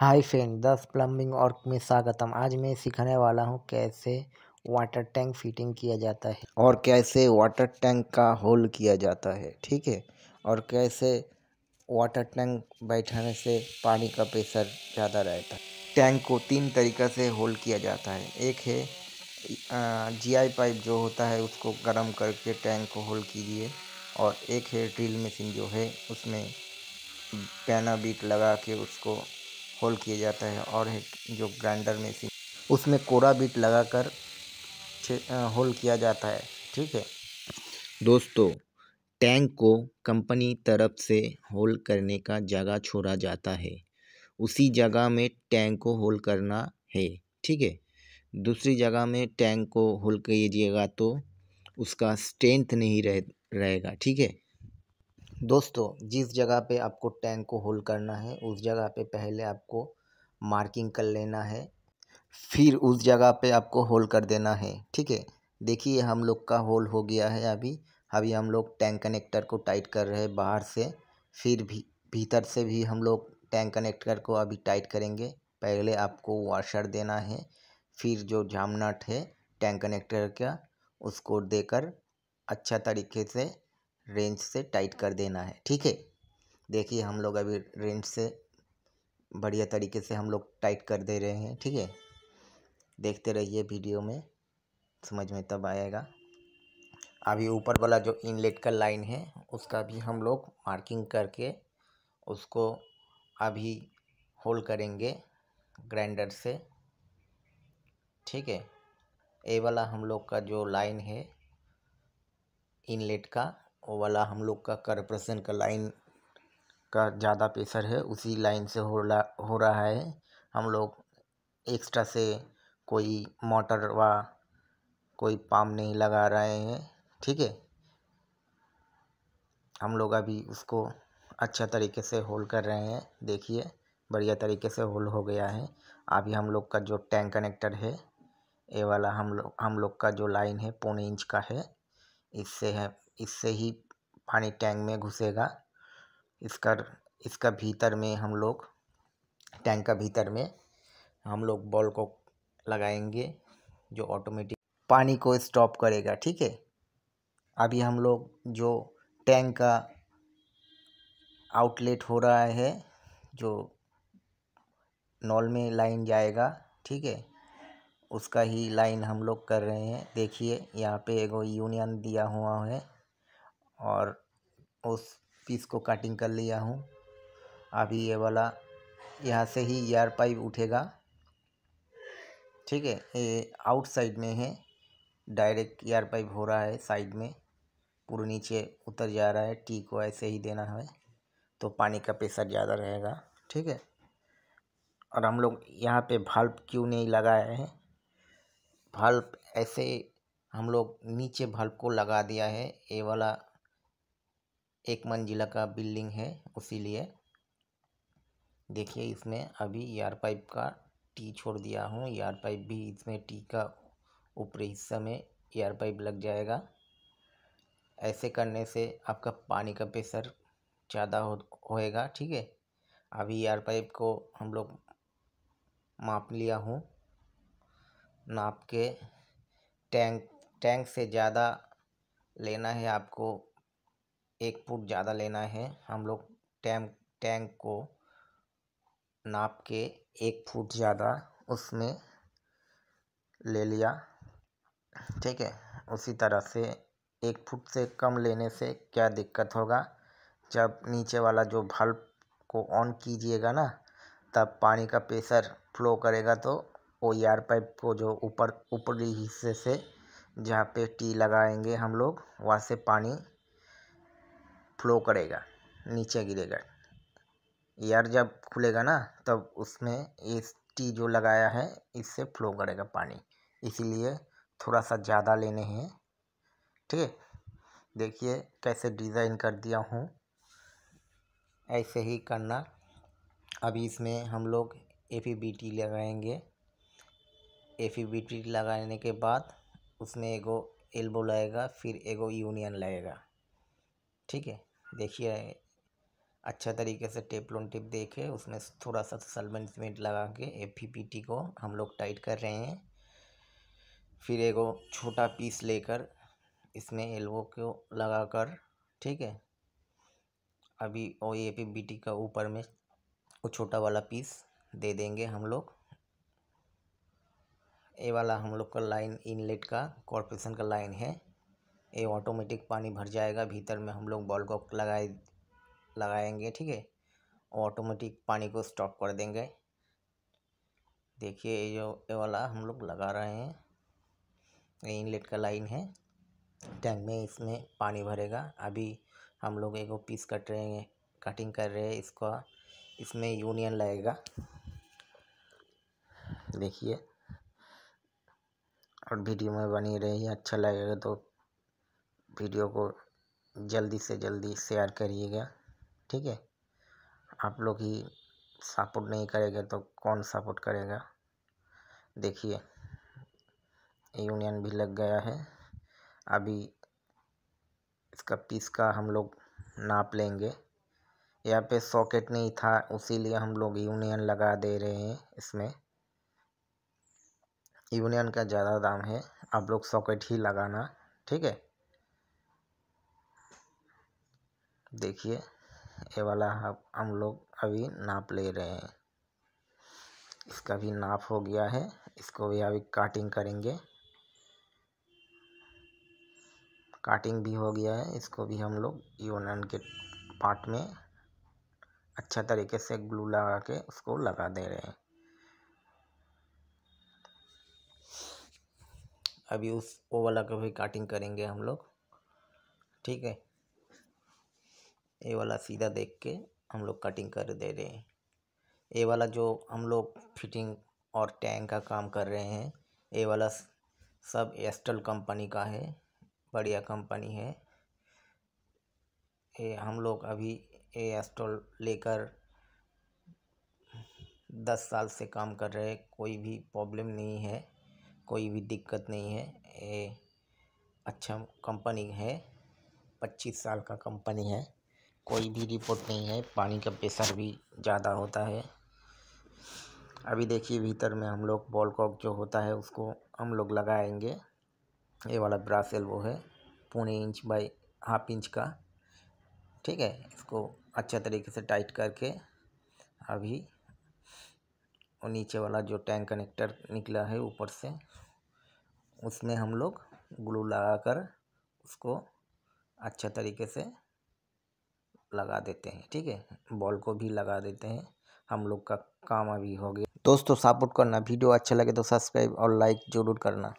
hi friend दस plumbing और में स्वागत आज मैं सिखाने वाला हूँ कैसे वाटर टैंक फिटिंग किया जाता है और कैसे वाटर टैंक का होल किया जाता है ठीक है और कैसे वाटर टैंक बैठाने से पानी का प्रेशर ज़्यादा रहता है टैंक को तीन तरीक़ा से होल किया जाता है एक है जीआई पाइप जो होता है उसको गर्म करके टैंक को होल कीजिए और एक है ड्रिल मशीन जो है उसमें पैना बीट लगा के उसको होल किया जाता है और एक जो ग्राइंडर मशीन उसमें कोरा बीट लगाकर होल किया जाता है ठीक है दोस्तों टैंक को कंपनी तरफ से होल करने का जगह छोड़ा जाता है उसी जगह में टैंक को होल करना है ठीक है दूसरी जगह में टैंक को होल कीजिएगा तो उसका स्ट्रेंथ नहीं रह रहेगा ठीक है दोस्तों जिस जगह पे आपको टैंक को होल्ड करना है उस जगह पे पहले आपको मार्किंग कर लेना है फिर उस जगह पे आपको होल कर देना है ठीक है देखिए हम लोग का होल हो गया है अभी अभी हम लोग टैंक कनेक्टर को टाइट कर रहे हैं बाहर से फिर भी भीतर से भी हम लोग टैंक कनेक्टर को अभी टाइट करेंगे पहले आपको वाशर देना है फिर जो जामनाट है टैंक कनेक्टर का उसको देकर अच्छा तरीके से रेंज से टाइट कर देना है ठीक है देखिए हम लोग अभी रेंज से बढ़िया तरीके से हम लोग टाइट कर दे रहे हैं ठीक है देखते रहिए वीडियो में समझ में तब आएगा अभी ऊपर वाला जो इनलेट का लाइन है उसका भी हम लोग मार्किंग करके उसको अभी होल करेंगे ग्राइंडर से ठीक है ए वाला हम लोग का जो लाइन है इनलेट का वो वाला हम लोग का कॉरपोरेशन का लाइन का ज़्यादा प्रेशर है उसी लाइन से हो रहा हो रहा है हम लोग एक्स्ट्रा से कोई मोटर व कोई पाम नहीं लगा रहे हैं ठीक है हम लोग अभी उसको अच्छा तरीके से होल कर रहे हैं देखिए बढ़िया तरीके से होल हो गया है अभी हम लोग का जो टैंक कनेक्टर है ये वाला हम लोग हम लोग का जो लाइन है पौने इंच का है इससे है इससे ही पानी टैंक में घुसेगा इसका इसका भीतर में हम लोग टैंक का भीतर में हम लोग बॉल को लगाएंगे जो ऑटोमेटिक पानी को स्टॉप करेगा ठीक है अभी हम लोग जो टैंक का आउटलेट हो रहा है जो नॉल में लाइन जाएगा ठीक है उसका ही लाइन हम लोग कर रहे हैं देखिए यहाँ पे एगो यूनियन दिया हुआ है और उस पीस को कटिंग कर लिया हूँ अभी ये वाला यहाँ से ही एयर पाइप उठेगा ठीक है ये आउट साइड में है डायरेक्ट एयर पाइप हो रहा है साइड में पूरे नीचे उतर जा रहा है टी को ऐसे ही देना है तो पानी का प्रेशर ज़्यादा रहेगा ठीक है और हम लोग यहाँ पे भल्ब क्यों नहीं लगाए हैं भल्ब ऐसे हम लोग नीचे भल्ब को लगा दिया है ये वाला एक मंजिला का बिल्डिंग है उसी लिए देखिए इसमें अभी एयर पाइप का टी छोड़ दिया हूँ एयर पाइप भी इसमें टी का ऊपरी हिस्सा में एयर पाइप लग जाएगा ऐसे करने से आपका पानी का प्रेशर ज़्यादा हो होएगा ठीक है अभी एयर पाइप को हम लोग माप लिया हूँ नाप के टैंक टैंक से ज़्यादा लेना है आपको एक फुट ज़्यादा लेना है हम लोग टैंक टैंक को नाप के एक फुट ज़्यादा उसमें ले लिया ठीक है उसी तरह से एक फुट से कम लेने से क्या दिक्कत होगा जब नीचे वाला जो भल्ब को ऑन कीजिएगा ना तब पानी का प्रेशर फ्लो करेगा तो ओ आर e पाइप को जो ऊपर ऊपरी हिस्से से जहाँ पे टी लगाएंगे हम लोग वहाँ से पानी फ्लो करेगा नीचे गिरेगा एयर जब खुलेगा ना तब उसमें एस टी जो लगाया है इससे फ्लो करेगा पानी इसीलिए थोड़ा सा ज़्यादा लेने हैं ठीक है देखिए कैसे डिज़ाइन कर दिया हूँ ऐसे ही करना अभी इसमें हम लोग ए पी बी टी लगाएंगे ए पी बी टी लगाने के बाद उसमें एगो एल्बो लगेगा फिर एगो यूनियन लगेगा ठीक है देखिए अच्छा तरीके से टेप लोन टेप देखे उसमें थोड़ा सा सलमन सीमेंट लगा के एफ पी को हम लोग टाइट कर रहे हैं फिर एगो छोटा पीस लेकर इसमें एल्बो को लगाकर ठीक है अभी O A P P T का ऊपर में वो छोटा वाला पीस दे देंगे हम लोग ये वाला हम लोग का लाइन इनलेट का कॉर्पोरेशन का लाइन है ये ऑटोमेटिक पानी भर जाएगा भीतर में हम लोग बॉल को लगाए लगाएंगे ठीक है ऑटोमेटिक पानी को स्टॉप कर देंगे देखिए ये जो ये वाला हम लोग लगा रहे हैं ये इनलेट का लाइन है टैंक में इसमें पानी भरेगा अभी हम लोग एक पीस कट रहे हैं कटिंग कर रहे हैं इसका इसमें यूनियन लगेगा देखिए और वीडियो में बनी रही अच्छा लगेगा तो वीडियो को जल्दी से जल्दी शेयर करिएगा ठीक है आप लोग ही सपोर्ट नहीं करेंगे तो कौन सपोर्ट करेगा देखिए यूनियन भी लग गया है अभी इसका पीस का हम लोग नाप लेंगे यहाँ पे सॉकेट नहीं था उसी लिए हम लोग यूनियन लगा दे रहे हैं इसमें यूनियन का ज़्यादा दाम है आप लोग सॉकेट ही लगाना ठीक है देखिए ये वाला हम लोग अभी नाप ले रहे हैं इसका भी नाप हो गया है इसको भी अभी काटिंग करेंगे काटिंग भी हो गया है इसको भी हम लोग यूनियन के पार्ट में अच्छा तरीके से ग्लू लगा के उसको लगा दे रहे हैं अभी उस वो वाला का भी काटिंग करेंगे हम लोग ठीक है ये वाला सीधा देख के हम लोग कटिंग कर दे रहे हैं ये वाला जो हम लोग फिटिंग और टैंक का काम कर रहे हैं ये वाला सब एस्टल कंपनी का है बढ़िया कंपनी है ये हम लोग अभी ये एस्टल लेकर दस साल से काम कर रहे हैं कोई भी प्रॉब्लम नहीं है कोई भी दिक्कत नहीं है ये अच्छा कंपनी है पच्चीस साल का कंपनी है कोई भी रिपोर्ट नहीं है पानी का प्रेशर भी ज़्यादा होता है अभी देखिए भीतर में हम लोग बॉल कॉक जो होता है उसको हम लोग लगाएंगे ये वाला ब्रासेल वो है पौने इंच बाई हाफ इंच का ठीक है इसको अच्छा तरीके से टाइट करके अभी और नीचे वाला जो टैंक कनेक्टर निकला है ऊपर से उसमें हम लोग ग्लू लगा कर उसको अच्छा तरीके से लगा देते हैं ठीक है बॉल को भी लगा देते हैं हम लोग का काम अभी हो गया दोस्तों सपोर्ट करना वीडियो अच्छा लगे तो सब्सक्राइब और लाइक ज़रूर करना